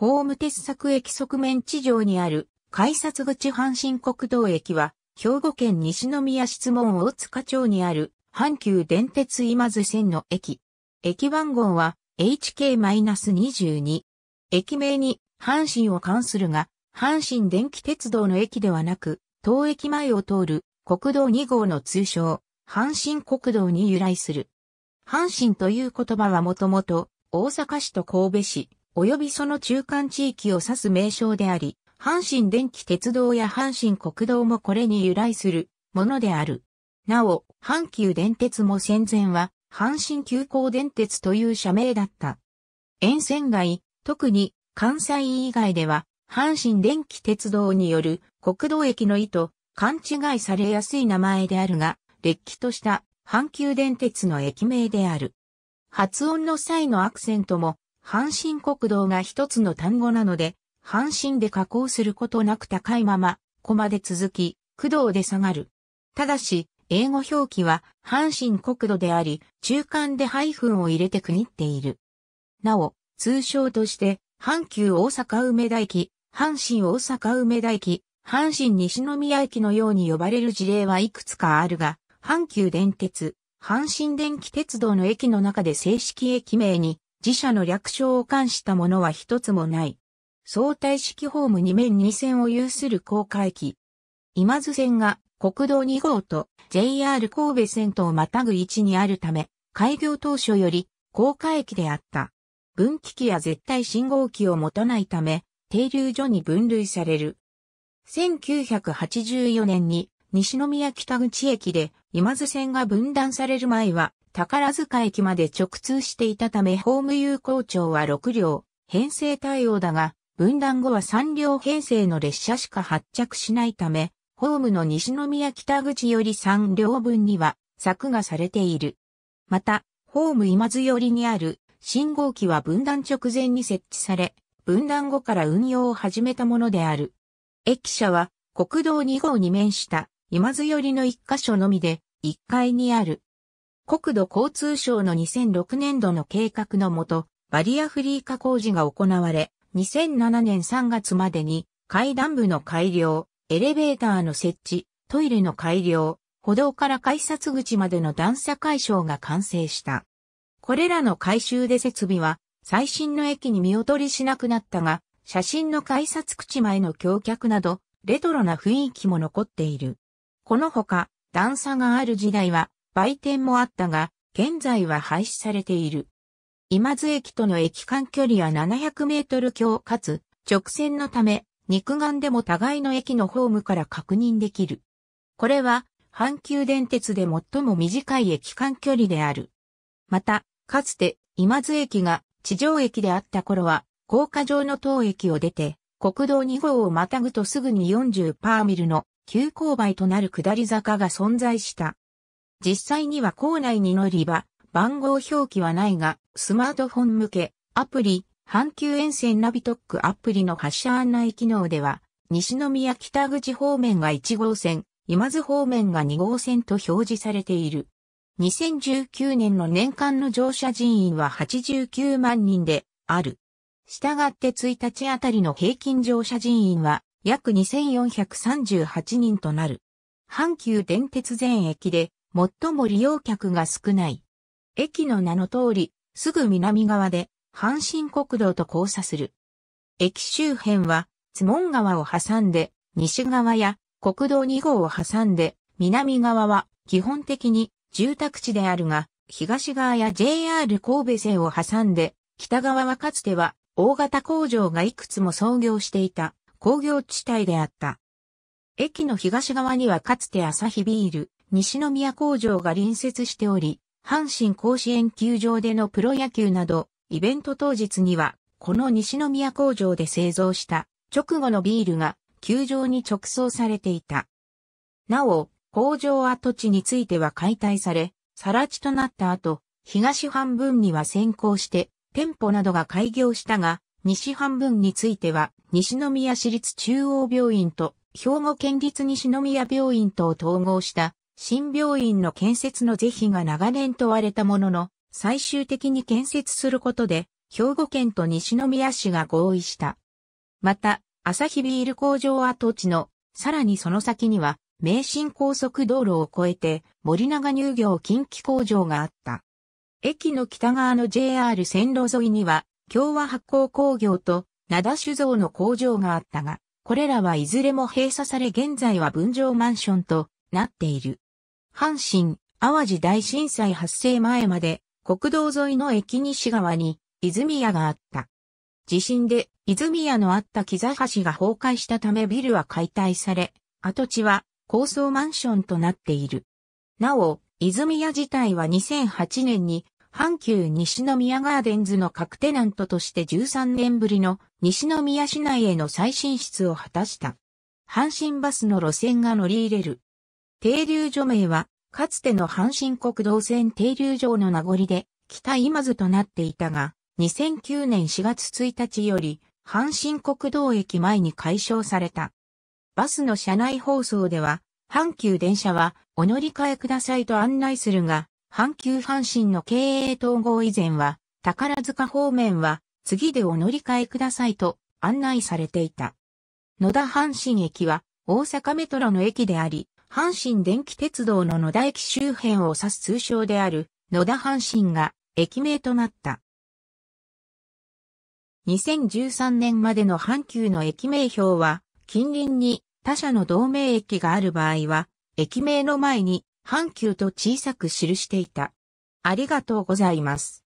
ホーム鉄柵駅側面地上にある改札口阪神国道駅は、兵庫県西宮質問大塚町にある阪急電鉄今津線の駅。駅番号は HK-22。駅名に阪神を関するが、阪神電気鉄道の駅ではなく、当駅前を通る国道2号の通称、阪神国道に由来する。阪神という言葉はもともと大阪市と神戸市、及びその中間地域を指す名称であり、阪神電気鉄道や阪神国道もこれに由来するものである。なお、阪急電鉄も戦前は、阪神急行電鉄という社名だった。沿線街、特に関西以外では、阪神電気鉄道による国道駅の意図、勘違いされやすい名前であるが、劣気とした阪急電鉄の駅名である。発音の際のアクセントも阪神国道が一つの単語なので、阪神で加工することなく高いまま、コマで続き、駆動で下がる。ただし、英語表記は阪神国土であり、中間でハイフンを入れて区切っている。なお、通称として、阪急大阪梅田駅、阪神大阪梅田駅、阪神西宮駅のように呼ばれる事例はいくつかあるが、阪急電鉄、阪神電気鉄道の駅の中で正式駅名に自社の略称を冠したものは一つもない。相対式ホーム2面2線を有する高架駅。今津線が国道2号と JR 神戸線とをまたぐ位置にあるため、開業当初より高架駅であった。分岐器や絶対信号機を持たないため、停留所に分類される。1984年に西宮北口駅で今津線が分断される前は、宝塚駅まで直通していたためホーム有効長は6両、編成対応だが、分断後は3両編成の列車しか発着しないため、ホームの西宮北口より3両分には柵がされている。また、ホーム今津寄りにある信号機は分断直前に設置され、分断後から運用を始めたものである。駅舎は国道2号に面した今津寄りの一箇所のみで、一階にある。国土交通省の2006年度の計画のもと、バリアフリー化工事が行われ、2007年3月までに階段部の改良、エレベーターの設置、トイレの改良、歩道から改札口までの段差解消が完成した。これらの改修で設備は最新の駅に見劣りしなくなったが、写真の改札口前の橋脚など、レトロな雰囲気も残っている。このほか、段差がある時代は、売店もあったが、現在は廃止されている。今津駅との駅間距離は700メートル強かつ、直線のため、肉眼でも互いの駅のホームから確認できる。これは、阪急電鉄で最も短い駅間距離である。また、かつて、今津駅が地上駅であった頃は、高架上の当駅を出て、国道2号をまたぐとすぐに40パーミルの急勾配となる下り坂が存在した。実際には校内に乗り場、番号表記はないが、スマートフォン向け、アプリ、阪急沿線ナビトックアプリの発車案内機能では、西宮北口方面が1号線、今津方面が2号線と表示されている。2019年の年間の乗車人員は89万人である。したがって1日あたりの平均乗車人員は約2438人となる。阪急電鉄全駅で最も利用客が少ない。駅の名の通り、すぐ南側で阪神国道と交差する。駅周辺は、津門川を挟んで、西側や国道2号を挟んで、南側は基本的に住宅地であるが、東側や JR 神戸線を挟んで、北側はかつては大型工場がいくつも創業していた。工業地帯であった。駅の東側にはかつて朝日ビール、西宮工場が隣接しており、阪神甲子園球場でのプロ野球など、イベント当日には、この西宮工場で製造した直後のビールが球場に直送されていた。なお、工場跡地については解体され、更地となった後、東半分には先行して、店舗などが開業したが、西半分については、西宮市立中央病院と兵庫県立西宮病院とを統合した新病院の建設の是非が長年問われたものの、最終的に建設することで、兵庫県と西宮市が合意した。また、朝日ビール工場跡地の、さらにその先には、名神高速道路を越えて森永乳業近畿工場があった。駅の北側の JR 線路沿いには共和発行工業と灘酒造の工場があったが、これらはいずれも閉鎖され現在は分譲マンションとなっている。阪神、淡路大震災発生前まで国道沿いの駅西側に泉屋があった。地震で泉屋のあった木座橋が崩壊したためビルは解体され、跡地は高層マンションとなっている。なお、泉屋自体は2008年に阪急西宮ガーデンズの各テナントとして13年ぶりの西宮市内への再進出を果たした。阪神バスの路線が乗り入れる。停留所名は、かつての阪神国道線停留場の名残で、北今津となっていたが、2009年4月1日より、阪神国道駅前に解消された。バスの車内放送では、阪急電車はお乗り換えくださいと案内するが、阪急阪神の経営統合以前は、宝塚方面は、次でお乗り換えくださいと案内されていた。野田阪神駅は、大阪メトロの駅であり、阪神電気鉄道の野田駅周辺を指す通称である、野田阪神が駅名となった。2013年までの阪急の駅名表は、近隣に他社の同名駅がある場合は、駅名の前に阪急と小さく記していた。ありがとうございます。